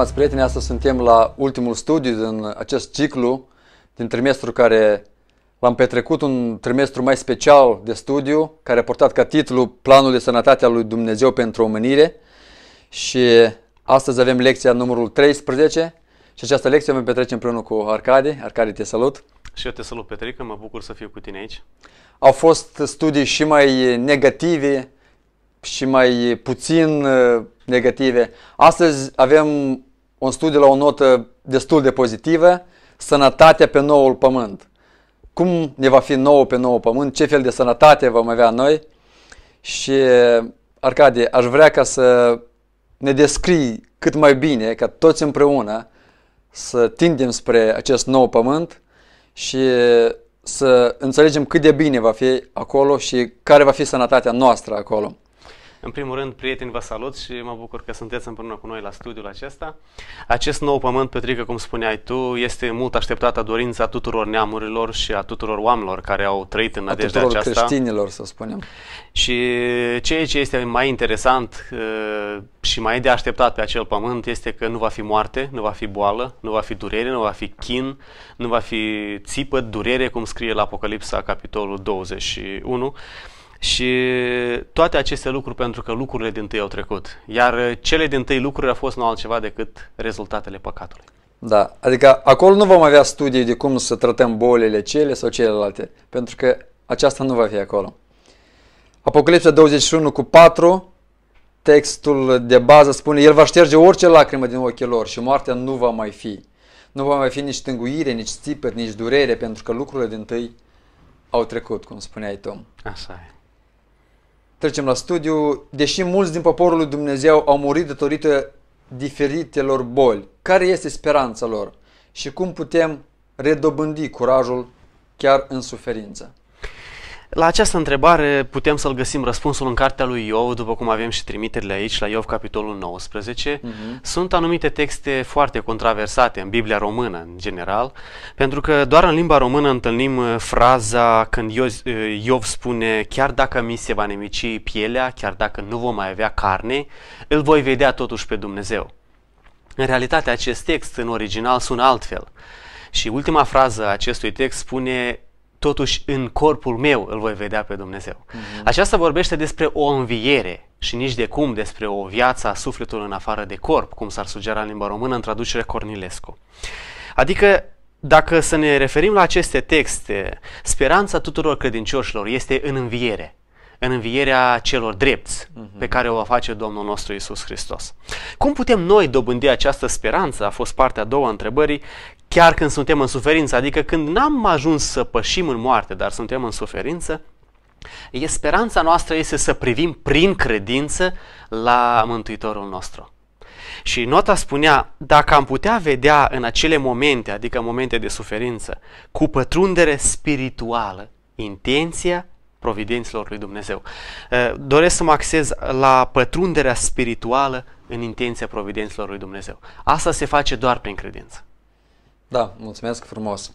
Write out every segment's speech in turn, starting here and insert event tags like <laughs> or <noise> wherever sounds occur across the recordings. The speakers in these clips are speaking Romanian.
Stimați prieteni, astăzi suntem la ultimul studiu din acest ciclu, din trimestru care l-am petrecut, un trimestru mai special de studiu, care a portat ca titlu Planul de sănătate al lui Dumnezeu pentru omenire. Și astăzi avem lecția numărul 13 și această lecție o vom petrece împreună cu Arcadi. Arcadi, te salut! Și eu te salut, Petrică, mă bucur să fiu cu tine aici. Au fost studii și mai negative, și mai puțin uh, negative. Astăzi avem un studiu la o notă destul de pozitivă, sănătatea pe noul pământ. Cum ne va fi nou pe nou pământ, ce fel de sănătate vom avea noi și Arcadie, aș vrea ca să ne descrii cât mai bine, ca toți împreună să tindem spre acest nou pământ și să înțelegem cât de bine va fi acolo și care va fi sănătatea noastră acolo. În primul rând, prieteni, vă salut și mă bucur că sunteți împreună cu noi la studiul acesta. Acest nou pământ, Petrică, cum spuneai tu, este mult așteptată dorința tuturor neamurilor și a tuturor oamenilor care au trăit în nădejdea aceasta. A tuturor creștinilor, să spunem. Și ceea ce este mai interesant uh, și mai de așteptat pe acel pământ este că nu va fi moarte, nu va fi boală, nu va fi durere, nu va fi chin, nu va fi țipă, durere, cum scrie la Apocalipsa, capitolul 21. Și toate aceste lucruri pentru că lucrurile din tâi au trecut. Iar uh, cele din tâi lucruri au fost nu altceva decât rezultatele păcatului. Da, adică acolo nu vom avea studii de cum să tratăm bolile cele sau celelalte, pentru că aceasta nu va fi acolo. Apocalipsa 21 cu 4, textul de bază spune, El va șterge orice lacrimă din ochii lor și moartea nu va mai fi. Nu va mai fi nici tânguire, nici țipări, nici durere, pentru că lucrurile din tâi au trecut, cum spuneai tu. Așa e. Trecem la studiu. Deși mulți din poporul lui Dumnezeu au murit datorită diferitelor boli, care este speranța lor și cum putem redobândi curajul chiar în suferință? La această întrebare putem să-l găsim răspunsul în cartea lui Iov, după cum avem și trimiterile aici la Iov, capitolul 19. Uh-huh. Mhm. Sunt anumite texte foarte controversate în Biblia română, în general, pentru că doar în limba română întâlnim uh, fraza când Iov, uh, Iov spune chiar dacă mi se va nemici pielea, chiar dacă nu vom mai avea carne, îl voi vedea totuși pe Dumnezeu. În realitate, acest text în original sună altfel. Și ultima frază a acestui text spune totuși în corpul meu îl voi vedea pe Dumnezeu. Mm-hmm. Aceasta vorbește despre o înviere și nici de cum despre o viață a sufletului în afară de corp, cum s-ar sugera în limba română în traducere Cornilescu. Adică, dacă să ne referim la aceste texte, speranța tuturor credincioșilor este în înviere în învierea celor drepți uh-huh. pe care o va face Domnul nostru Isus Hristos. Cum putem noi dobândi această speranță? A fost partea a doua a întrebării, chiar când suntem în suferință, adică când n-am ajuns să pășim în moarte, dar suntem în suferință, e speranța noastră este să privim prin credință la Mântuitorul nostru. Și nota spunea, dacă am putea vedea în acele momente, adică momente de suferință, cu pătrundere spirituală, intenția providenților lui Dumnezeu. Eh, doresc să mă axez la pătrunderea spirituală în intenția providenților lui Dumnezeu. Asta se face doar prin credință. Da, mulțumesc frumos.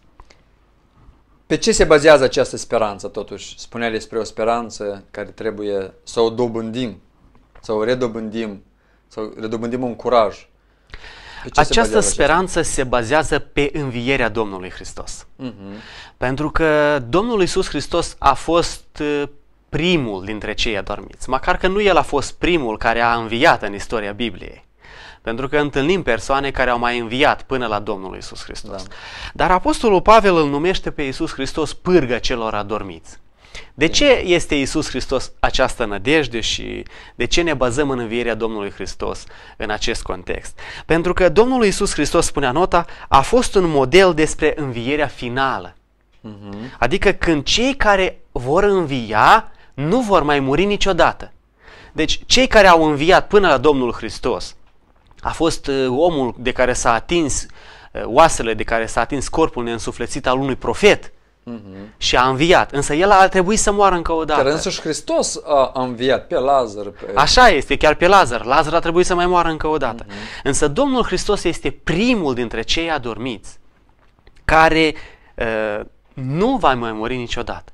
Pe ce se bazează această speranță totuși? Spunea despre o speranță care trebuie să o dobândim, să o redobândim, să redobândim un curaj ce Această se speranță se bazează pe învierea Domnului Hristos. Uh-huh. Pentru că Domnul Iisus Hristos a fost uh, primul dintre cei adormiți, măcar că nu el a fost primul care a înviat în istoria Bibliei. Pentru că întâlnim persoane care au mai înviat până la Domnul Iisus Hristos. Da. Dar Apostolul Pavel îl numește pe Iisus Hristos pârgă celor adormiți. De ce este Isus Hristos această nădejde și de ce ne bazăm în învierea Domnului Hristos în acest context? Pentru că Domnul Isus Hristos, spunea nota, a fost un model despre învierea finală. Uh-huh. Adică când cei care vor învia nu vor mai muri niciodată. Deci cei care au înviat până la Domnul Hristos a fost uh, omul de care s-a atins uh, oasele, de care s-a atins corpul neînsuflețit al unui profet, Mm-hmm. Și a înviat, însă el ar trebui să moară încă o dată. Dar însuși Hristos a înviat pe Lazar. Pe... Așa este, chiar pe Lazar. Lazar a trebuit să mai moară încă o dată. Mm-hmm. Însă Domnul Hristos este primul dintre cei adormiți care uh, nu va mai muri niciodată.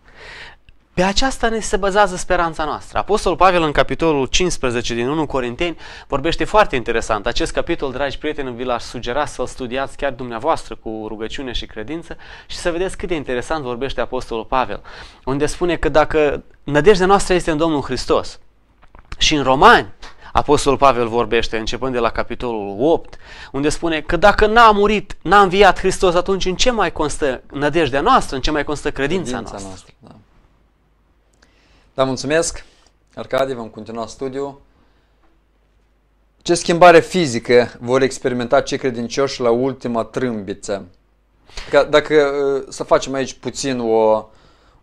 Pe aceasta ne se bazează speranța noastră. Apostolul Pavel în capitolul 15 din 1 Corinteni vorbește foarte interesant. Acest capitol, dragi prieteni, vi l-aș sugera să-l studiați chiar dumneavoastră cu rugăciune și credință și să vedeți cât de interesant vorbește Apostolul Pavel, unde spune că dacă nădejdea noastră este în Domnul Hristos și în Romani, Apostolul Pavel vorbește începând de la capitolul 8, unde spune că dacă n-a murit, n-a înviat Hristos, atunci în ce mai constă nădejdea noastră, în ce mai constă credința, credința noastră. noastră da. Da, mulțumesc. Arcadie, vom continua studiul. Ce schimbare fizică vor experimenta cei credincioși la ultima trâmbiță? Că, dacă uh, să facem aici puțin o,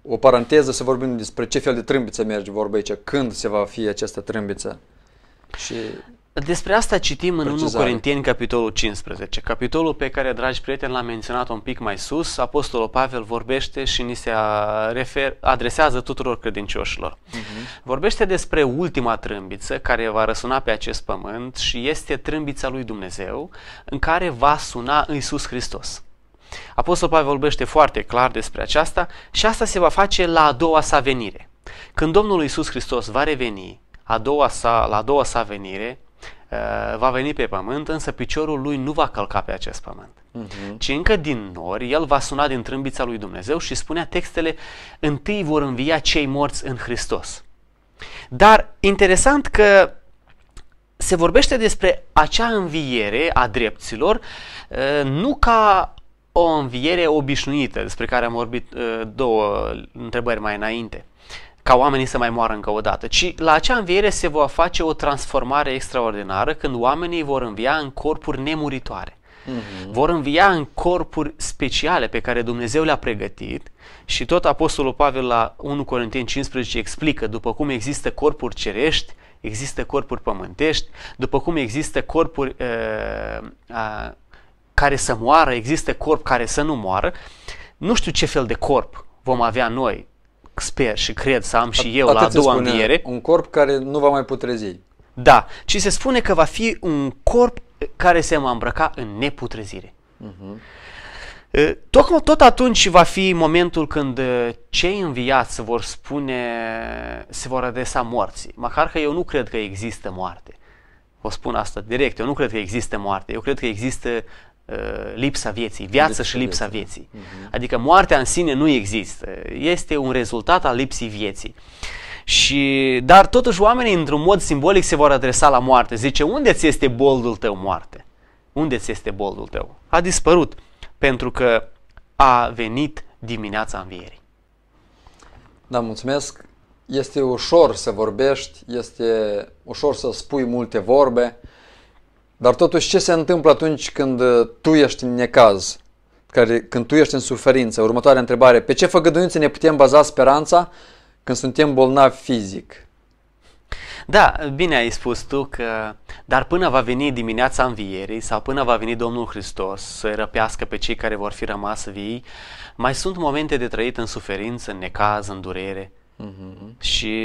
o paranteză, să vorbim despre ce fel de trâmbiță merge vorba aici, când se va fi această trâmbiță. Și despre asta citim în Precizare. 1 Corinteni, capitolul 15. Capitolul pe care, dragi prieteni, l-am menționat un pic mai sus, Apostolul Pavel vorbește și ni se refer, adresează tuturor credincioșilor. Uh-huh. Vorbește despre ultima trâmbiță care va răsuna pe acest pământ și este trâmbița lui Dumnezeu în care va suna Iisus Hristos. Apostolul Pavel vorbește foarte clar despre aceasta și asta se va face la a doua sa venire. Când Domnul Iisus Hristos va reveni, a doua sa, la a doua sa venire, Eh, va veni pe pământ, însă piciorul lui nu va călca pe acest pământ, uh-huh. ci încă din nori el va suna din trâmbița lui Dumnezeu și spunea textele, întâi vor învia cei morți în Hristos. Dar interesant că se vorbește despre acea înviere a dreptilor eh, nu ca o înviere obișnuită, despre care am vorbit eh, două întrebări mai înainte, ca oamenii să mai moară încă o dată, ci la acea înviere se va face o transformare extraordinară când oamenii vor învia în corpuri nemuritoare. Mm-hmm. Vor învia în corpuri speciale pe care Dumnezeu le-a pregătit și tot Apostolul Pavel la 1 Corinteni 15 explică, după cum există corpuri cerești, există corpuri pământești, după cum există corpuri uh, uh, care să moară, există corp care să nu moară, nu știu ce fel de corp vom avea noi sper și cred să am și eu Atât la a doua înviere. Un corp care nu va mai putrezi. Da, ci se spune că va fi un corp eh, care se va îmbrăca în neputrezire. Uh-huh. Tocmai tot atunci va fi momentul când eh, cei înviați vor spune, se vor adresa morții. Măcar că eu nu cred că există moarte. O spun asta direct, eu nu cred că există moarte, eu cred că există Uh, lipsa vieții, viață și lipsa vieții. Mhm. Adică moartea în sine nu există, este un rezultat al lipsii vieții. Și, dar totuși oamenii într-un mod simbolic se vor adresa la moarte. Zice, unde ți este boldul tău moarte? Unde ți este boldul tău? A dispărut pentru că a venit dimineața învierii. Da, mulțumesc. Este ușor să vorbești, este ușor să spui multe vorbe, dar totuși ce se întâmplă atunci când uh, tu ești în necaz? Care, când tu ești în suferință? Următoarea întrebare. Pe ce făgăduințe ne putem baza speranța când suntem bolnavi fizic? Da, bine ai spus tu că dar până va veni dimineața învierii sau până va veni Domnul Hristos să răpească pe cei care vor fi rămas vii, mai sunt momente de trăit în suferință, în necaz, în durere. Mm-hmm. Și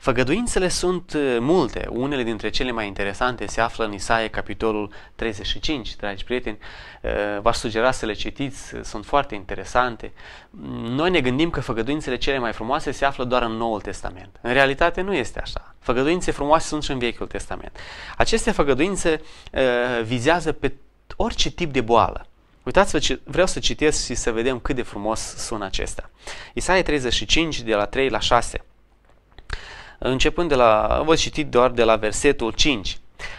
Făgăduințele sunt eh, multe, unele dintre cele mai interesante se află în Isaia, capitolul 35, dragi prieteni, eh, v-aș sugera să le citiți, eh, sunt foarte interesante. Mm, noi ne gândim că făgăduințele cele mai frumoase se află doar în Noul Testament. În realitate nu este așa. Făgăduințe frumoase sunt și în Vechiul Testament. Aceste făgăduințe vizează pe orice tip de boală. Uitați-vă, vreau să citesc și să vedem cât de frumos sunt acestea. Isaia 35, de la 3 la 6 începând de la, voi citi doar de la versetul 5.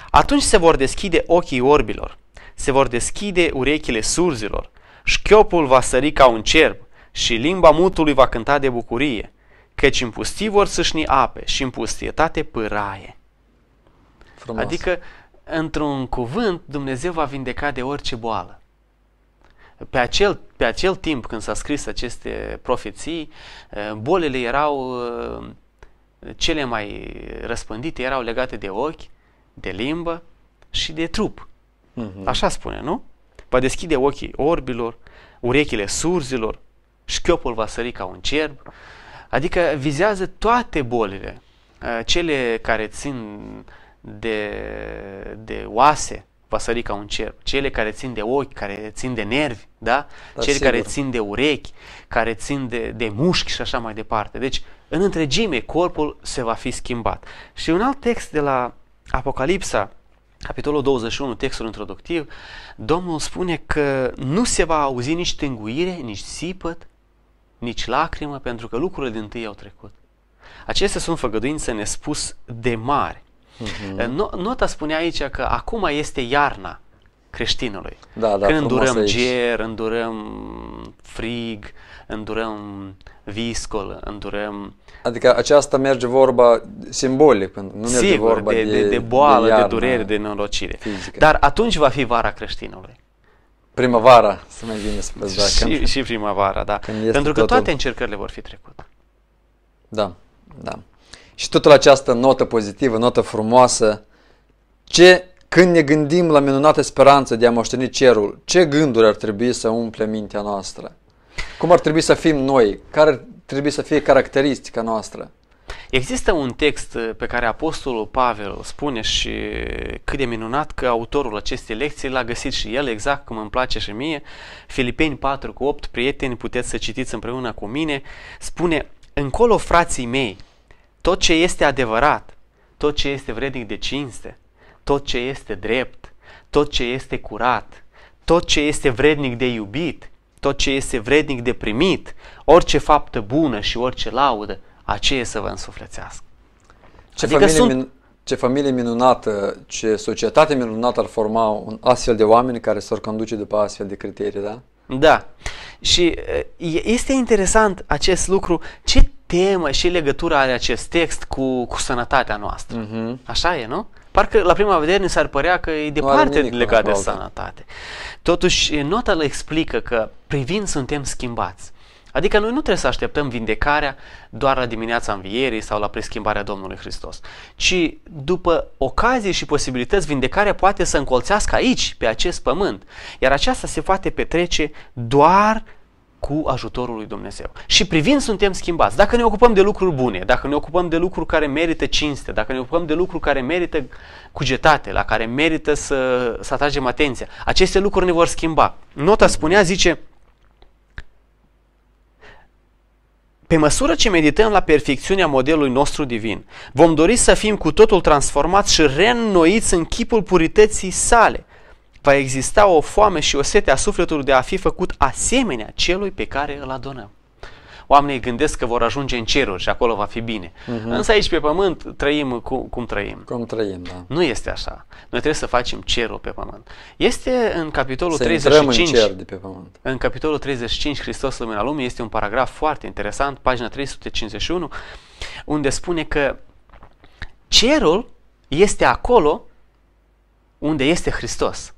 Atunci se vor deschide ochii orbilor, se vor deschide urechile surzilor, șchiopul va sări ca un cerb și limba mutului va cânta de bucurie, căci în pustii vor sâșni ape și în pustietate pâraie. Frumos. Adică, într-un cuvânt, Dumnezeu va vindeca de orice boală. Pe acel, pe acel timp când s-a scris aceste profeții, bolile erau cele mai răspândite erau legate de ochi, de limbă și de trup. Mm-hmm. Așa spune, nu? Va deschide ochii orbilor, urechile surzilor, șchiopul va sări ca un cerb. Adică vizează toate bolile, eh, cele care țin de, de oase, păsării ca un cer, cele care țin de ochi, care țin de nervi, da? da cele sigur. care țin de urechi, care țin de, de mușchi și așa mai departe. Deci, în întregime, corpul se va fi schimbat. Și un alt text de la Apocalipsa, capitolul 21, textul introductiv, Domnul spune că nu se va auzi nici tânguire, nici sipăt, nici lacrimă, pentru că lucrurile din tâi au trecut. Acestea sunt făgăduințe nespus de mari Uh-huh. Nota spune aici că acum este iarna creștinului. Da, da, Când îndurăm ger, îndurăm frig, îndurăm viscol, îndurăm... Adică aceasta merge vorba simbolic, nu Sigur, merge vorba de, de, de boală, de, iarnă, de durere, de nenorocire. Fizică. Dar atunci va fi vara creștinului. Primăvara, să mai bine să Da, și, și primăvara, da. Pentru că totul... toate încercările vor fi trecute. Da, da. Și totul această notă pozitivă, notă frumoasă, ce, când ne gândim la minunată speranță de a moșteni cerul, ce gânduri ar trebui să umple mintea noastră? Cum ar trebui să fim noi? Care ar trebui să fie caracteristica noastră? Există un text uh, pe care Apostolul Pavel spune și uh, cât de minunat că autorul acestei lecții l-a găsit și el, exact cum îmi place și mie, Filipeni 4 cu 8, prieteni, puteți să citiți împreună cu mine, spune, încolo frații mei, tot ce este adevărat, tot ce este vrednic de cinste, tot ce este drept, tot ce este curat, tot ce este vrednic de iubit, tot ce este vrednic de primit, orice faptă bună și orice laudă, aceea să vă însuflețească. Ce, adică familie sunt... min- ce familie minunată, ce societate minunată ar forma un astfel de oameni care s-ar conduce după astfel de criterii, da? Da. Și este interesant acest lucru, ce temă și legătura are acest text cu, cu sănătatea noastră. Mm-hmm. Așa e, nu? Parcă la prima vedere ni s-ar părea că e departe legat de sănătate. Totuși, nota le explică că privind suntem schimbați. Adică noi nu trebuie să așteptăm vindecarea doar la dimineața învierii sau la preschimbarea Domnului Hristos, ci după ocazie și posibilități, vindecarea poate să încolțească aici, pe acest pământ, iar aceasta se poate petrece doar cu ajutorul lui Dumnezeu. Și privind suntem schimbați. Dacă ne ocupăm de lucruri bune, dacă ne ocupăm de lucruri care merită cinste, dacă ne ocupăm de lucruri care merită cugetate, la care merită să, să atragem atenția, aceste lucruri ne vor schimba. Nota spunea, zice, Pe măsură ce medităm la perfecțiunea modelului nostru divin, vom dori să fim cu totul transformați și reînnoiți în chipul purității sale, va exista o foame și o sete a sufletului de a fi făcut asemenea celui pe care îl adonăm. Oamenii gândesc că vor ajunge în ceruri și acolo va fi bine. Uh-huh. Însă aici pe pământ trăim cum, cum trăim. Cum trăim, da. Nu este așa. Noi trebuie să facem cerul pe pământ. Este în capitolul să 35. În, cer de pe pământ. în capitolul 35 Hristos Lumina Lumii este un paragraf foarte interesant, pagina 351, unde spune că cerul este acolo unde este Hristos.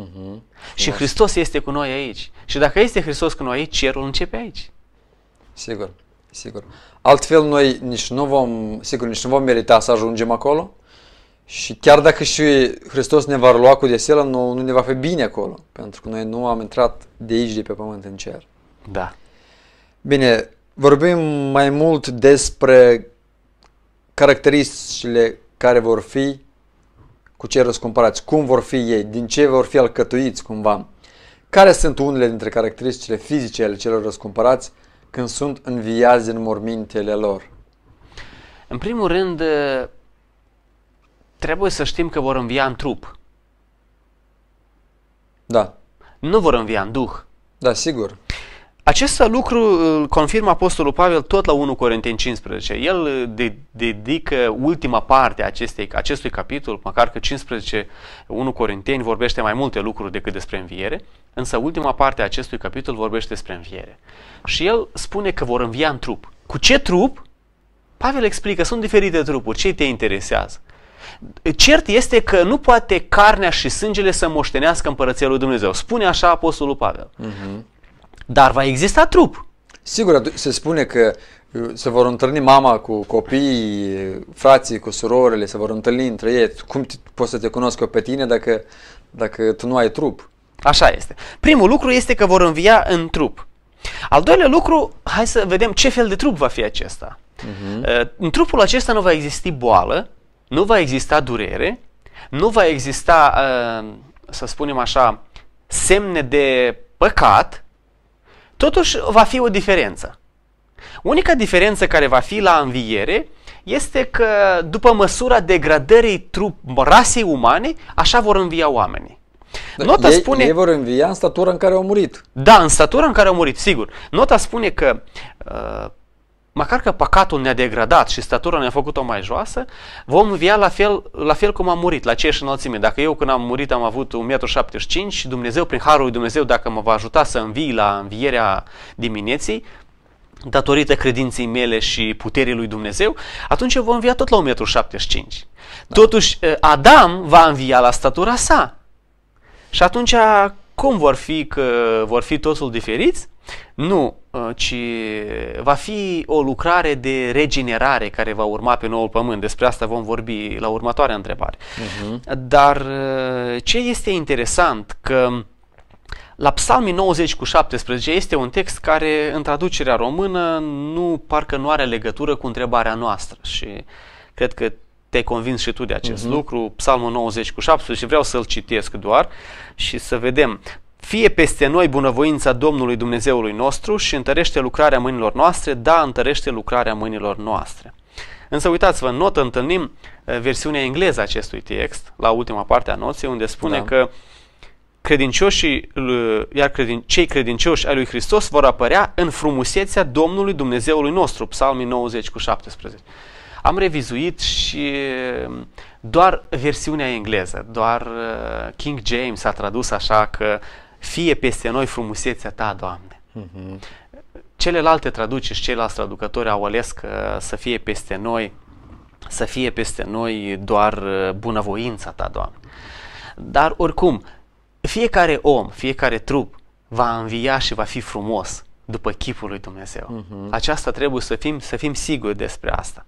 Uh-huh. Și Hristos este cu noi aici. Și dacă este Hristos cu noi aici, cerul începe aici. Sigur, sigur. Altfel noi nici nu vom, sigur, nici nu vom merita să ajungem acolo. Și chiar dacă și Hristos ne va lua cu deselă, nu, nu ne va fi bine acolo. Pentru că noi nu am intrat de aici, de pe pământ, în cer. Da. Bine, vorbim mai mult despre caracteristicile care vor fi cu cei răscumpărați, cum vor fi ei, din ce vor fi alcătuiți cumva, care sunt unele dintre caracteristicile fizice ale celor răscumpărați când sunt înviați în mormintele lor? În primul rând, eh, trebuie să știm că vor învia în trup. Da. Nu vor învia în duh. Da, sigur. Acest lucru îl confirmă Apostolul Pavel tot la 1 Corinteni 15. El uh, de, dedică ultima parte a acestei, acestui capitol, măcar că 15, 1 Corinteni vorbește mai multe lucruri decât despre înviere, însă ultima parte a acestui capitol vorbește despre înviere. Și el spune că vor învia în trup. Cu ce trup? Pavel explică, sunt diferite trupuri, ce te interesează? Cert este că nu poate carnea și sângele să moștenească împărăția lui Dumnezeu. Spune așa Apostolul Pavel. Uh-huh. Dar va exista trup. Sigur, se spune că uh, se vor întâlni mama cu copiii, frații cu surorile, se vor întâlni între ei. Cum te, poți să te cunosc eu pe tine dacă, dacă tu nu ai trup? Așa este. Primul lucru este că vor învia în trup. Al doilea lucru, hai să vedem ce fel de trup va fi acesta. Uh-huh. În trupul acesta nu va exista boală, nu va exista durere, nu va exista, uh, să spunem așa, semne de păcat, Totuși va fi o diferență. Unica diferență care va fi la înviere este că după măsura degradării trup rasei umane, așa vor învia oamenii. Da, Nota ei, spune, ei vor învia în statura în care au murit. Da, în statura în care au murit, sigur. Nota spune că uh, măcar că păcatul ne-a degradat și statura ne-a făcut-o mai joasă, vom via la fel, la fel cum am murit, la aceeași înălțime. Dacă eu când am murit am avut 1,75 m și Dumnezeu, prin Harul lui Dumnezeu, dacă mă va ajuta să învii la învierea dimineții, datorită credinței mele și puterii lui Dumnezeu, atunci eu vom învia tot la 1,75 m. Da. Totuși, eh, Adam va învia la statura sa. Și atunci, cum vor fi că vor fi totul diferiți? Nu, uh, ci va fi o lucrare de regenerare care va urma pe noul pământ. Despre asta vom vorbi la următoarea întrebare. Uh-huh. Dar uh, ce este interesant că la Psalmii 90 cu 17 este un text care în traducerea română nu parcă nu are legătură cu întrebarea noastră și cred că te-ai convins și tu de acest uh-huh. lucru, Psalmul 90 cu 17 și vreau să-l citesc doar și să vedem. Fie peste noi bunăvoința Domnului Dumnezeului nostru și întărește lucrarea mâinilor noastre, da, întărește lucrarea mâinilor noastre. Însă uitați-vă, în notă întâlnim eh, versiunea engleză a acestui text, la ultima parte a noții, unde spune da. că credincioșii, iar credin, cei credincioși ai lui Hristos vor apărea în frumusețea Domnului Dumnezeului nostru, Psalmii 90 cu 17. Am revizuit și eh, doar versiunea engleză, doar eh, King James a tradus așa că fie peste noi frumusețea Ta, Doamne. Mm-hmm. Celelalte traduceri și ceilalți traducători au ales că uh, să fie peste noi, să fie peste noi doar uh, bunăvoința Ta, Doamne. Dar oricum, fiecare om, fiecare trup va învia și va fi frumos după chipul lui Dumnezeu. Uh-huh. Aceasta trebuie să fim, să fim siguri despre asta.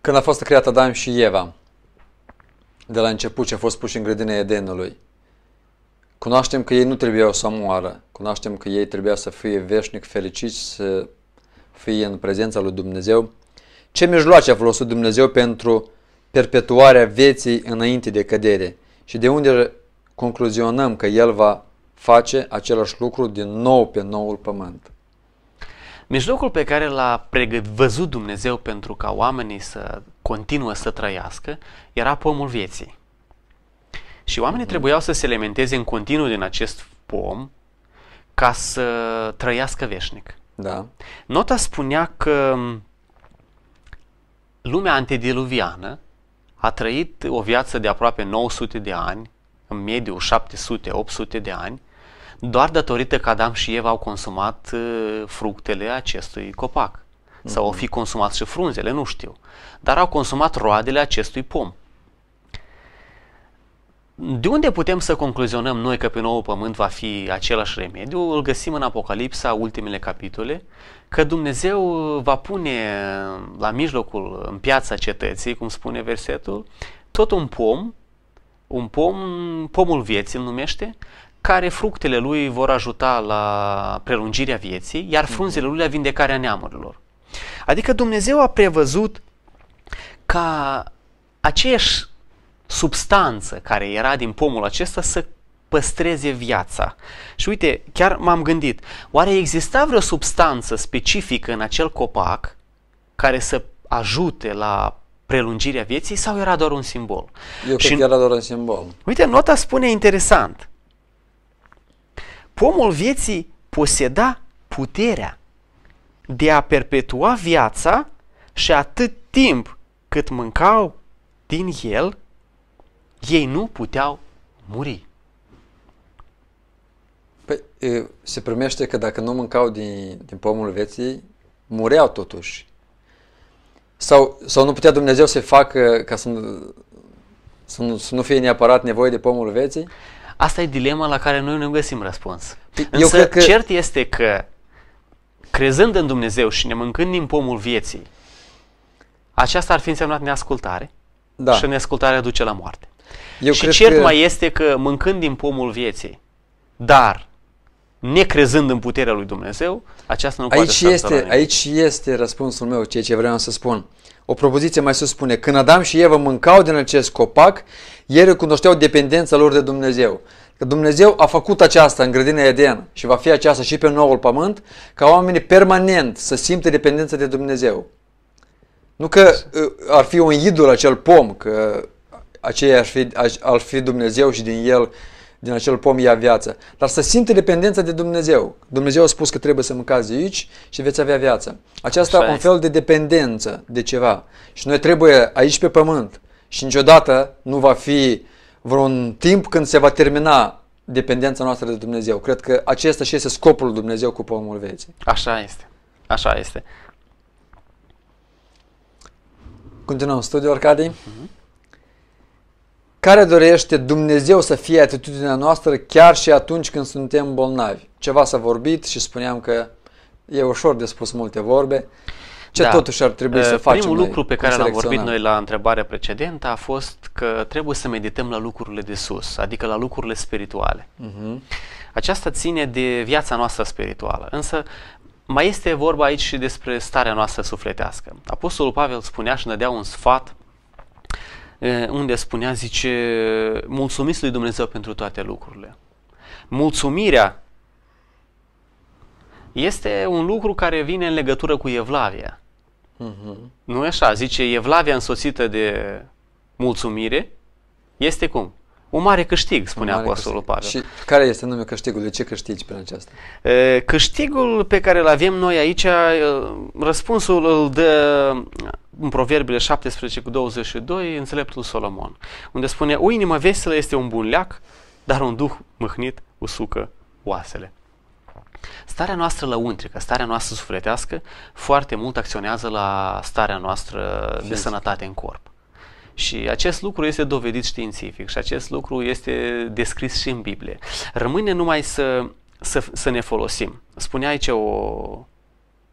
Când a fost creată Adam și Eva, de la început ce a fost puși în grădina Edenului, Cunoaștem că ei nu trebuiau să moară, cunoaștem că ei trebuia să fie veșnic fericiți, să fie în prezența lui Dumnezeu. Ce mijloace a folosit Dumnezeu pentru perpetuarea vieții înainte de cădere și de unde concluzionăm că El va face același lucru din nou pe noul pământ. Mijlocul pe care l-a văzut Dumnezeu pentru ca oamenii să continuă să trăiască era pomul vieții. Și oamenii trebuiau să se elementeze în continuu din acest pom ca să trăiască veșnic. Da. Nota spunea că lumea antediluviană a trăit o viață de aproape 900 de ani, în mediu 700-800 de ani, doar datorită că Adam și Eva au consumat uh, fructele acestui copac. Mm-hmm. Sau au mhm. fi consumat și frunzele, nu știu. Dar au consumat roadele acestui pom. De unde putem să concluzionăm noi că pe nou pământ va fi același remediu? Îl găsim în Apocalipsa, ultimele capitole, că Dumnezeu va pune la mijlocul, în piața cetății, cum spune versetul, tot un pom, un pom, pomul vieții îl numește, care fructele lui vor ajuta la prelungirea vieții, iar mhm. frunzele lui la vindecarea neamurilor. Adică Dumnezeu a prevăzut ca aceeași substanță care era din pomul acesta să păstreze viața. Și uite, chiar m-am gândit, oare exista vreo substanță specifică în acel copac care să ajute la prelungirea vieții sau era doar un simbol? Eu cred că era doar un simbol. Uite, nota spune interesant. Pomul vieții poseda puterea de a perpetua viața și atât timp cât mâncau din el ei nu puteau muri. Păi, se primește că dacă nu mâncau din, din pomul vieții, mureau totuși. Sau, sau nu putea Dumnezeu să facă ca să, să, nu, să nu fie neapărat nevoie de pomul vieții? Asta e dilema la care noi nu găsim răspuns. Păi, eu Însă cred că... cert este că crezând în Dumnezeu și ne mâncând din pomul vieții, aceasta ar fi însemnat neascultare da. și neascultarea duce la moarte. Eu și cert că... mai este că mâncând din pomul vieții, dar necrezând în puterea lui Dumnezeu, aceasta nu aici poate să este, Aici este răspunsul meu, ceea ce vreau să spun. O propoziție mai sus spune, când Adam și Eva mâncau din acest copac, ei recunoșteau dependența lor de Dumnezeu. Că Dumnezeu a făcut aceasta în grădina Eden și va fi aceasta și pe noul pământ, ca oamenii permanent să simtă dependența de Dumnezeu. Nu că uh, ar fi un idol acel pom, că aceea ar fi, ar fi Dumnezeu și din el, din acel pom ia viață. Dar să simte dependența de Dumnezeu. Dumnezeu a spus că trebuie să mâncați aici și veți avea viață. Aceasta e un fel de dependență de ceva. Și noi trebuie aici pe pământ și niciodată nu va fi vreun timp când se va termina dependența noastră de Dumnezeu. Cred că acesta și este scopul Dumnezeu cu pomul vieții. Așa este. Așa este. Continuăm studiul, Arcadii. Mm-hmm. Care dorește Dumnezeu să fie atitudinea noastră chiar și atunci când suntem bolnavi? Ceva s-a vorbit și spuneam că e ușor de spus multe vorbe. Ce da. totuși ar trebui eh, să facem Primul lucru pe care l-am vorbit noi la întrebarea precedentă a fost că trebuie să medităm la lucrurile de sus, adică la lucrurile spirituale. Uh-huh. Aceasta ține de viața noastră spirituală, însă mai este vorba aici și despre starea noastră sufletească. Apostolul Pavel spunea și ne dea un sfat unde spunea, zice, mulțumiți lui Dumnezeu pentru toate lucrurile. Mulțumirea este un lucru care vine în legătură cu Evlavia. Uh-huh. Nu e așa? Zice, Evlavia însoțită de mulțumire este cum? un mare câștig, spunea mare Apostolul câștig. Pavel. Și care este numele câștigul? De ce câștigi prin aceasta? Câștigul pe care îl avem noi aici, răspunsul îl dă în Proverbele 17 cu 22, înțeleptul Solomon, unde spune, o inimă veselă este un bun leac, dar un duh mâhnit usucă oasele. Starea noastră lăuntrică, starea noastră sufletească, foarte mult acționează la starea noastră Fizic. de sănătate în corp. Și acest lucru este dovedit științific și acest lucru este descris și în Biblie. Rămâne numai să, să, să ne folosim. Spunea aici o,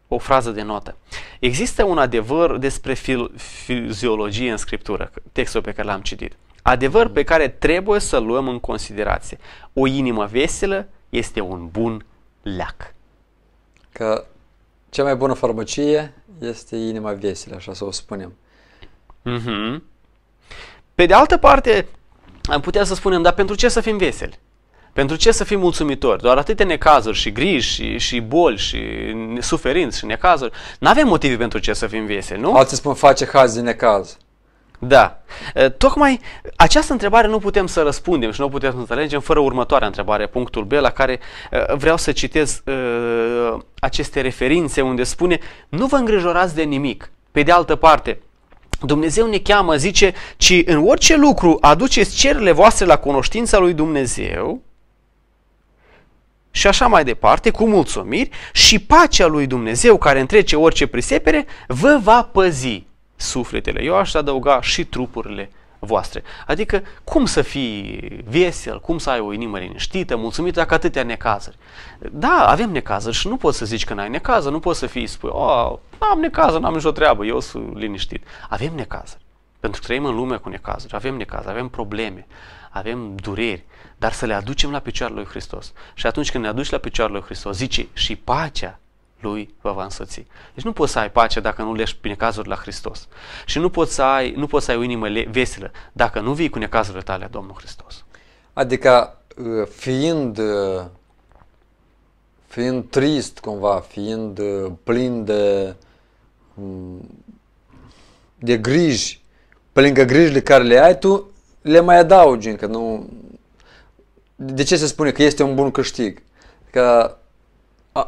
o frază de notă. Există un adevăr despre fil, fiziologie în scriptură, textul pe care l-am citit. Adevăr pe care trebuie să-l luăm în considerație. O inimă veselă este un bun leac. Că cea mai bună farmacie este inima veselă, așa să o spunem. Mm-hmm. Pe de altă parte, am putea să spunem, dar pentru ce să fim veseli? Pentru ce să fim mulțumitori? Doar atâtea necazuri și griji și, și boli și suferinți și necazuri. Nu avem motive pentru ce să fim veseli, nu? Alții spun face haz din necaz. Da. Tocmai această întrebare nu putem să răspundem și nu putem să înțelegem fără următoarea întrebare, punctul B, la care vreau să citez aceste referințe unde spune nu vă îngrijorați de nimic. Pe de altă parte, Dumnezeu ne cheamă, zice, ci în orice lucru aduceți cerile voastre la cunoștința lui Dumnezeu și așa mai departe, cu mulțumiri și pacea lui Dumnezeu care întrece orice prisepere, vă va păzi sufletele. Eu aș adăuga și trupurile voastre. Adică cum să fii vesel, cum să ai o inimă liniștită, mulțumită dacă atâtea necazuri. Da, avem necazuri și nu poți să zici că n-ai necază, nu poți să fii spui, oh, n-am necază, n-am nicio treabă, eu sunt liniștit. Avem necazuri. Pentru că trăim în lume cu necazuri, avem necazuri, avem probleme, avem dureri, dar să le aducem la picioarele lui Hristos. Și atunci când ne aduci la picioarele lui Hristos, zice și pacea lui vă va însoți. Deci nu poți să ai pace dacă nu lești bine cazuri la Hristos. Și nu poți să ai, nu poți să ai o inimă veselă dacă nu vii cu necazurile tale la Domnul Hristos. Adică uh, fiind uh, fiind trist cumva, fiind uh, plin de mm, de griji, pe lângă grijile care le ai tu, le mai adaugi încă, nu... De ce se spune că este un bun câștig? Că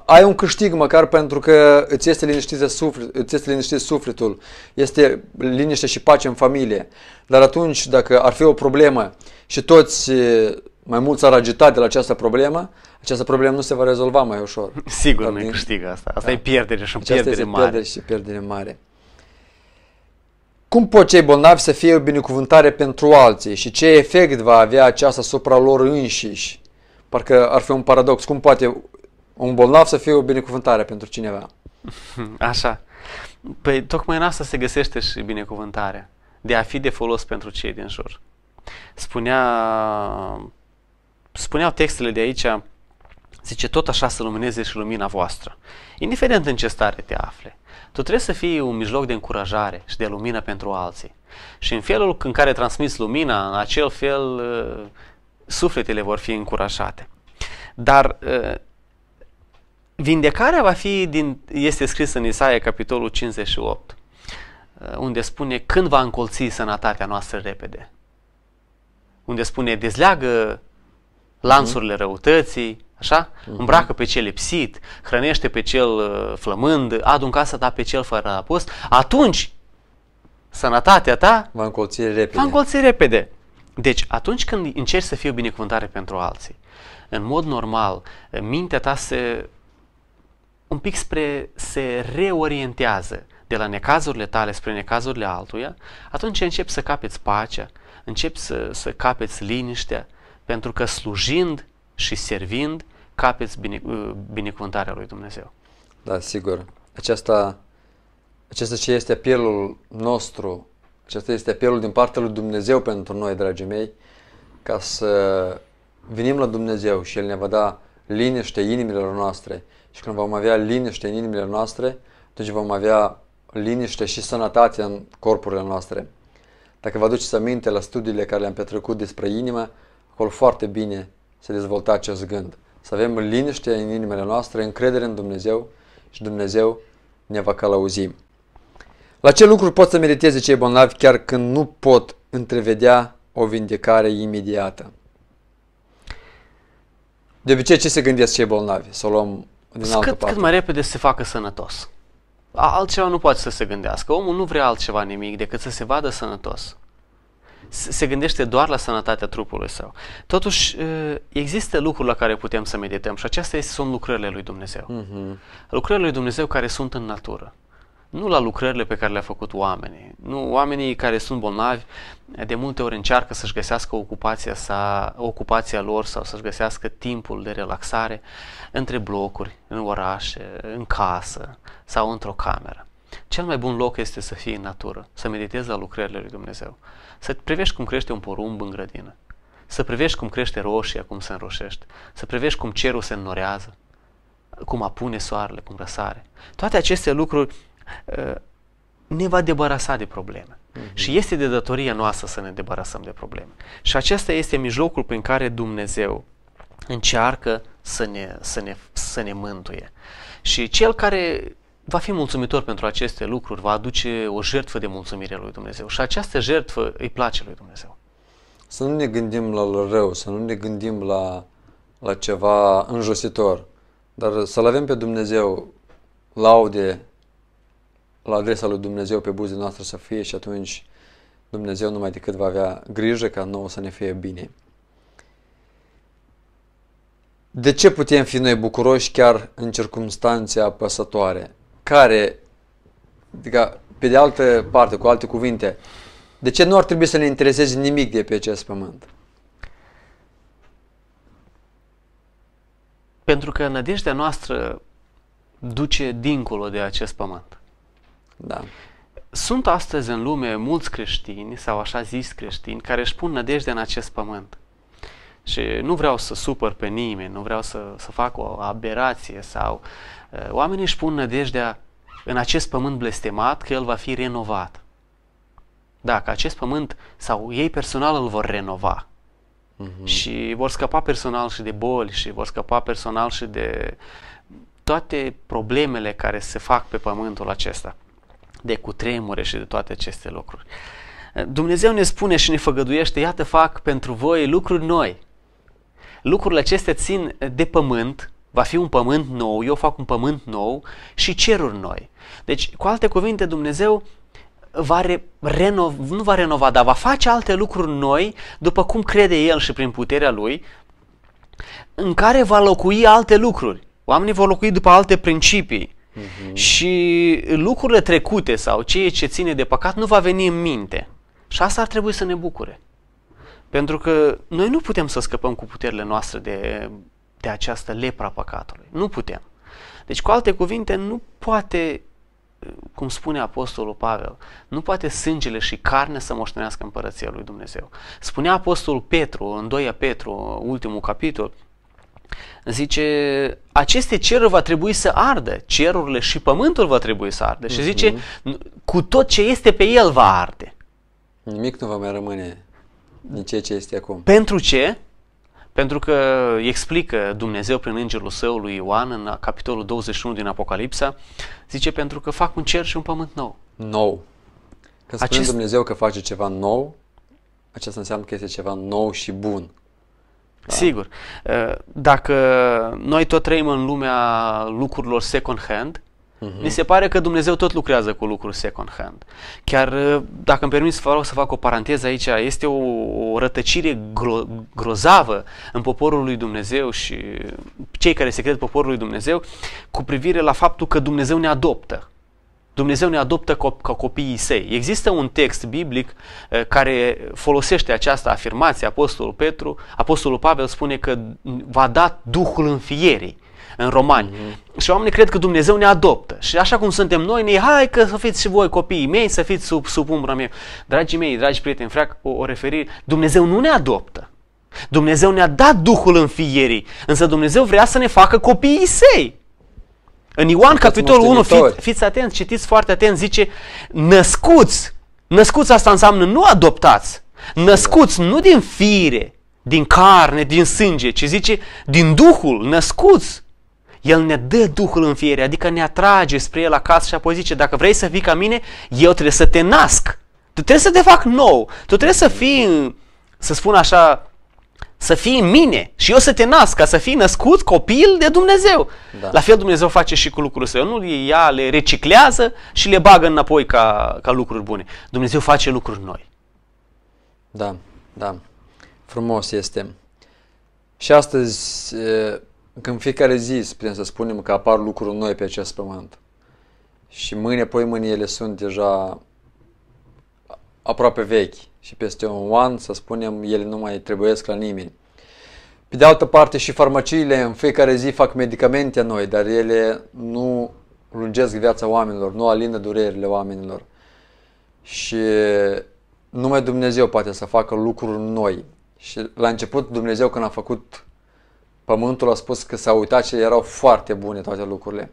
ai un câștig măcar pentru că îți este liniștit, suflet, îți este liniștit sufletul, este liniște și pace în familie. Dar atunci, dacă ar fi o problemă și toți mai mulți ar agita de la această problemă, această problemă nu se va rezolva mai ușor. <laughs> Sigur nu din... câștigă asta. Asta da. e pierdere și aceasta pierdere este mare. pierdere și pierdere mare. Cum pot cei bolnavi să fie o binecuvântare pentru alții și ce efect va avea aceasta asupra lor înșiși? Parcă ar fi un paradox. Cum poate un bolnav să fie o binecuvântare pentru cineva. <laughs> Așa. Păi tocmai în asta se găsește și binecuvântarea. De a fi de folos pentru cei din jur. Spunea, spuneau textele de aici, zice, tot așa să lumineze și lumina voastră. Indiferent în ce stare te afle, tu trebuie să fii un mijloc de încurajare și de lumină pentru alții. Și în felul în care transmiți lumina, în acel fel sufletele vor fi încurajate. Dar ă, Vindecarea va fi din, este scrisă în Isaia, capitolul 58, uh, unde spune când va încolți sănătatea noastră repede. Unde spune dezleagă lanțurile uh-huh. răutății, așa? Uh-huh. Îmbracă pe cel lipsit, hrănește pe cel uh, flămând, adun casa ta pe cel fără apost. Atunci, sănătatea ta va încolți repede. Va încolți repede. Deci, atunci când încerci să fii o binecuvântare pentru alții, în mod normal, mintea ta se un pic spre se reorientează de la necazurile tale spre necazurile altuia, atunci începi să capeți pacea, începi să, să capeți liniștea, pentru că slujind și servind, capeți bine, uh, binecuvântarea lui Dumnezeu. Da, sigur. Aceasta, acesta ce este apelul nostru, acesta este apelul din partea lui Dumnezeu pentru noi, dragii mei, ca să venim la Dumnezeu și El ne va da liniște inimilor noastre, și când vom avea liniște în inimile noastre, atunci deci vom avea liniște și sănătate în corpurile noastre. Dacă vă aduceți aminte la studiile care le-am petrecut despre inimă, acolo foarte bine se dezvolta acest gând. Să avem liniște în inimile noastre, încredere în Dumnezeu și Dumnezeu ne va călăuzi. La ce lucruri pot să mediteze cei bolnavi chiar când nu pot întrevedea o vindecare imediată? De obicei, ce se gândesc cei bolnavi? Să o luăm din cât, altă parte. cât mai repede se facă sănătos. Altceva nu poate să se gândească. Omul nu vrea altceva nimic decât să se vadă sănătos. Se gândește doar la sănătatea trupului său. Totuși, există lucruri la care putem să medităm și acestea sunt lucrările lui Dumnezeu. Uh-huh. Lucrările lui Dumnezeu care sunt în natură. Nu la lucrările pe care le-a făcut oamenii. Nu, oamenii care sunt bolnavi de multe ori încearcă să-și găsească ocupația, sa, ocupația lor sau să-și găsească timpul de relaxare între blocuri, în oraș, în casă sau într-o cameră. Cel mai bun loc este să fii în natură, să meditezi la lucrările lui Dumnezeu, să privești cum crește un porumb în grădină, să privești cum crește roșia, cum se înroșește, să privești cum cerul se înnorează, cum apune soarele, cum răsare. Toate aceste lucruri ă, ne va debarasa de probleme. Mm-hmm. Și este de datoria noastră să ne debarasăm de probleme. Și acesta este mijlocul prin care Dumnezeu încearcă să ne, să ne, să ne mântuie. Și cel care va fi mulțumitor pentru aceste lucruri, va aduce o jertfă de mulțumire lui Dumnezeu. Și această jertfă îi place lui Dumnezeu. Să nu ne gândim la rău, să nu ne gândim la, la ceva înjositor, dar să-L avem pe Dumnezeu laude la adresa lui Dumnezeu pe buzele noastre să fie și atunci Dumnezeu numai decât va avea grijă ca nouă să ne fie bine. De ce putem fi noi bucuroși chiar în circumstanțe apăsătoare? Care, adică, pe de altă parte, cu alte cuvinte, de ce nu ar trebui să ne intereseze nimic de pe acest pământ? Pentru că nădejdea noastră duce dincolo de acest pământ. Da. Sunt astăzi în lume mulți creștini, sau așa zis creștini, care își pun nădejde în acest pământ. Și nu vreau să supăr pe nimeni, nu vreau să, să fac o aberație sau... Uh, oamenii își pun nădejdea în acest pământ blestemat că el va fi renovat. Dacă acest pământ sau ei personal îl vor renova uh-huh. și vor scăpa personal și de boli și vor scăpa personal și de toate problemele care se fac pe pământul acesta de cutremure și de toate aceste lucruri. Dumnezeu ne spune și ne făgăduiește, iată fac pentru voi lucruri noi. Lucrurile acestea țin de pământ, va fi un pământ nou, eu fac un pământ nou și ceruri noi. Deci, cu alte cuvinte, Dumnezeu va re- renov, nu va renova, dar va face alte lucruri noi, după cum crede El și prin puterea Lui, în care va locui alte lucruri. Oamenii vor locui după alte principii. Uh-huh. Și lucrurile trecute sau ceea ce ține de păcat nu va veni în minte. Și asta ar trebui să ne bucure. Pentru că noi nu putem să scăpăm cu puterile noastre de, de această lepra păcatului. Nu putem. Deci, cu alte cuvinte, nu poate, cum spune Apostolul Pavel, nu poate sângele și carne să moștenească împărăția lui Dumnezeu. Spunea Apostolul Petru, în 2 Petru, ultimul capitol, zice, aceste ceruri va trebui să ardă, cerurile și pământul va trebui să ardă. Uh-huh. Și zice, mhm. cu tot ce este pe el va arde. Nimic nu va mai rămâne din ceea ce este acum. Pentru ce? Pentru că explică Dumnezeu prin îngerul său lui Ioan în capitolul 21 din Apocalipsa, zice pentru că fac un cer și un pământ nou. Nou. Când spune Acest... Dumnezeu că face ceva nou, aceasta înseamnă că este ceva nou și bun. Da. Sigur. Uh, dacă noi tot trăim în lumea lucrurilor second hand, Uh-huh. Mi se pare că Dumnezeu tot lucrează cu lucruri second hand. Chiar uh, dacă îmi permis vreau să fac o paranteză aici, este o, o rătăcire gro- grozavă în poporul lui Dumnezeu și cei care se cred poporul lui Dumnezeu cu privire la faptul că Dumnezeu ne adoptă. Dumnezeu ne adoptă ca copiii săi. Există un text biblic eh, care folosește această afirmație. Apostolul Petru, Apostolul Pavel spune că va da Duhul fierii în romani. Mm-hmm. Și oamenii cred că Dumnezeu ne adoptă. Și așa cum suntem noi, ne hai că să fiți și voi copiii mei, să fiți sub, sub umbra mea. Dragii mei, dragi prieteni, frac, o, o referire. Dumnezeu nu ne adoptă. Dumnezeu ne-a dat Duhul în fierii, însă Dumnezeu vrea să ne facă copiii săi. În Ioan, capitolul 1, fi, fiți atenți, citiți foarte atenți, zice, născuți, născuți asta înseamnă nu adoptați, născuți nu din fire, din carne, din sânge, ci zice, din Duhul, născuți. El ne dă Duhul în fiere, adică ne atrage spre El acasă și apoi zice, dacă vrei să fii ca mine, eu trebuie să te nasc. Tu trebuie să te fac nou, tu trebuie să fii, să spun așa, să fii în mine și eu să te nasc, ca să fii născut copil de Dumnezeu. Da. La fel Dumnezeu face și cu lucrurile său. Nu ia le reciclează și le bagă înapoi ca, ca lucruri bune. Dumnezeu face lucruri noi. Da, da. Frumos este. Și astăzi, când fiecare zi, putem să spunem că apar lucruri noi pe acest pământ. Și mâine, poi mâine, ele sunt deja aproape vechi și peste un an, să spunem, ele nu mai trebuiesc la nimeni. Pe de altă parte și farmaciile în fiecare zi fac medicamente noi, dar ele nu lungesc viața oamenilor, nu alină durerile oamenilor. Și numai Dumnezeu poate să facă lucruri noi. Și la început Dumnezeu când a făcut pământul a spus că s-a uitat și erau foarte bune toate lucrurile.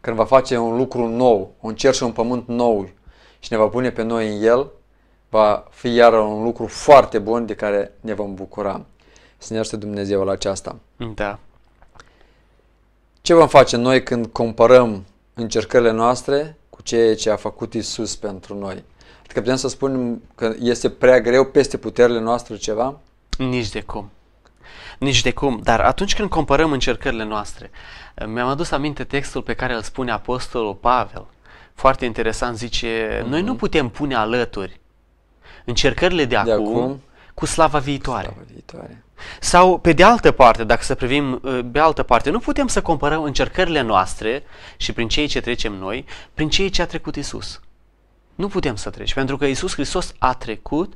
Când va face un lucru nou, un cer și un pământ nou și ne va pune pe noi în el, va fi iar un lucru foarte bun de care ne vom bucura. Să ne Dumnezeu la aceasta. Da. Ce vom face noi când comparăm încercările noastre cu ceea ce a făcut Isus pentru noi? Adică putem să spunem că este prea greu peste puterile noastre ceva? Nici de cum. Nici de cum, dar atunci când comparăm încercările noastre, mi-am adus aminte textul pe care îl spune Apostolul Pavel. Foarte interesant, zice, mm-hmm. noi nu mhm. putem pune alături încercările de, de acum, acum cu slava viitoare. slava viitoare. Sau, pe de altă parte, dacă să privim uh, pe altă parte, nu putem să comparăm încercările noastre și prin cei ce trecem noi, prin cei ce a trecut Isus. Nu putem să treci, pentru că Isus Hristos a trecut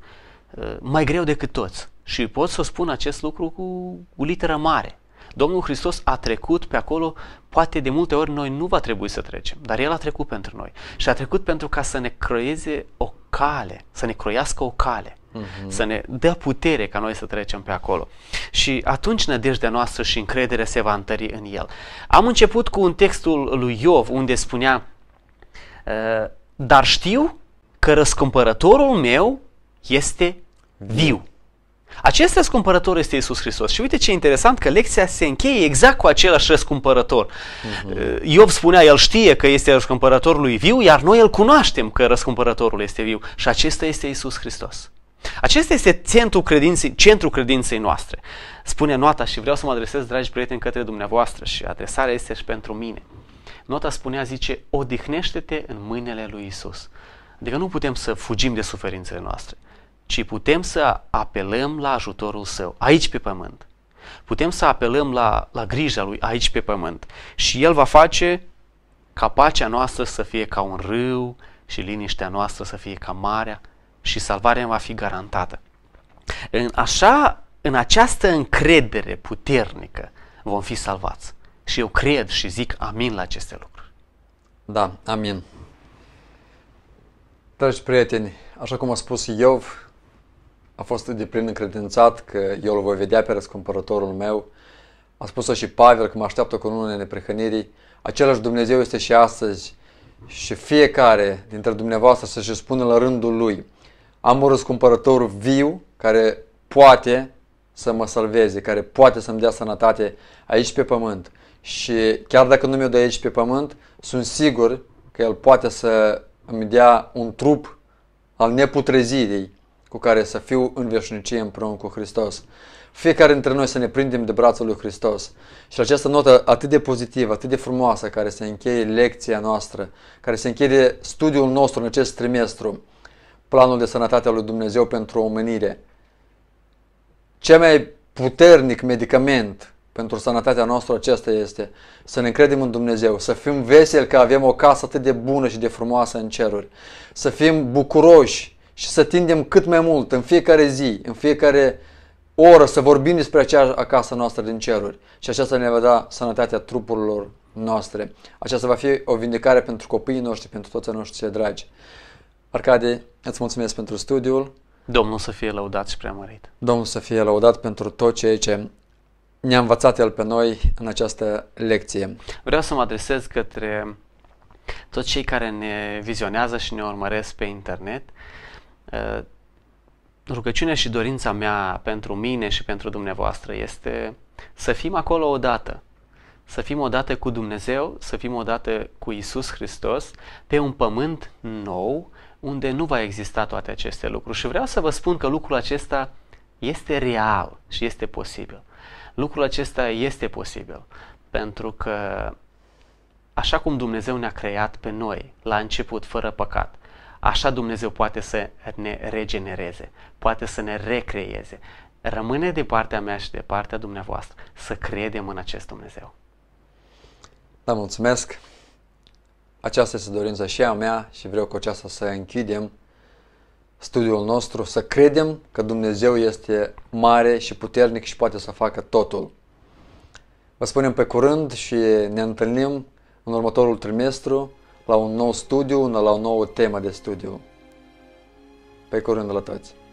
uh, mai greu decât toți. Și pot să spun acest lucru cu, cu literă mare. Domnul Hristos a trecut pe acolo, poate de multe ori noi nu va trebui să trecem, dar El a trecut pentru noi și a trecut pentru ca să ne creeze o cale, să ne croiască o cale, uh-huh. să ne dea putere ca noi să trecem pe acolo. Și atunci nădejdea noastră și încrederea se va întări în el. Am început cu un textul lui Iov unde spunea ă, Dar știu că răscumpărătorul meu este viu. viu. Acesta răscumpărător este Isus Hristos. Și uite ce interesant că lecția se încheie exact cu același răscumpărător. Uh-huh. Mhm. Iov spunea, el știe că este răscumpărătorul lui viu, iar noi îl cunoaștem că răscumpărătorul este viu. Și acesta este Isus Hristos. Acesta este centrul credinței, centrul credinței noastre. Spune nota și vreau să mă adresez, dragi prieteni, către dumneavoastră și adresarea este și pentru mine. Nota spunea, zice, odihnește-te în mâinile lui Isus. Adică nu putem să fugim de suferințele noastre ci putem să apelăm la ajutorul său aici pe pământ. Putem să apelăm la, la grija lui aici pe pământ și el va face ca pacea noastră să fie ca un râu și liniștea noastră să fie ca marea și salvarea va fi garantată. În, așa, în această încredere puternică vom fi salvați. Și eu cred și zic amin la aceste lucruri. Da, amin. Dragi prieteni, așa cum a spus Iov, a fost de plin încredințat că eu îl voi vedea pe răscumpărătorul meu. A spus-o și Pavel că mă așteaptă cu unul neprihănirii. Același Dumnezeu este și astăzi și fiecare dintre dumneavoastră să-și spună la rândul lui am un răscumpărător viu care poate să mă salveze, care poate să-mi dea sănătate aici pe pământ. Și chiar dacă nu mi-o dă aici pe pământ, sunt sigur că el poate să îmi dea un trup al neputrezirii, cu care să fiu în veșnicie împreună cu Hristos. Fiecare dintre noi să ne prindem de brațul lui Hristos. Și această notă atât de pozitivă, atât de frumoasă, care se încheie lecția noastră, care se încheie studiul nostru în acest trimestru, planul de sănătate al lui Dumnezeu pentru omenire. Cel mai puternic medicament pentru sănătatea noastră acesta este să ne încredem în Dumnezeu, să fim veseli că avem o casă atât de bună și de frumoasă în ceruri, să fim bucuroși și să tindem cât mai mult în fiecare zi, în fiecare oră să vorbim despre acea casă noastră din ceruri și aceasta ne va da sănătatea trupurilor noastre. Aceasta va fi o vindecare pentru copiii noștri, pentru toți noștri cei dragi. Arcade, îți mulțumesc pentru studiul. Domnul să fie lăudat și preamărit. Domnul să fie lăudat pentru tot ceea ce ne-a învățat El pe noi în această lecție. Vreau să mă adresez către toți cei care ne vizionează și ne urmăresc pe internet Uh, rugăciunea și dorința mea pentru mine și pentru dumneavoastră este să fim acolo odată. Să fim odată cu Dumnezeu, să fim odată cu Isus Hristos, pe un pământ nou, unde nu va exista toate aceste lucruri. Și vreau să vă spun că lucrul acesta este real și este posibil. Lucrul acesta este posibil, pentru că așa cum Dumnezeu ne-a creat pe noi la început, fără păcat, Așa Dumnezeu poate să ne regenereze, poate să ne recreeze. Rămâne de partea mea și de partea dumneavoastră să credem în acest Dumnezeu. Da, mulțumesc! Aceasta este dorința și a mea și vreau cu aceasta să închidem studiul nostru, să credem că Dumnezeu este mare și puternic și poate să facă totul. Vă spunem pe curând și ne întâlnim în următorul trimestru la un nou studiu, la o nouă temă de studiu. Pe curând la toți!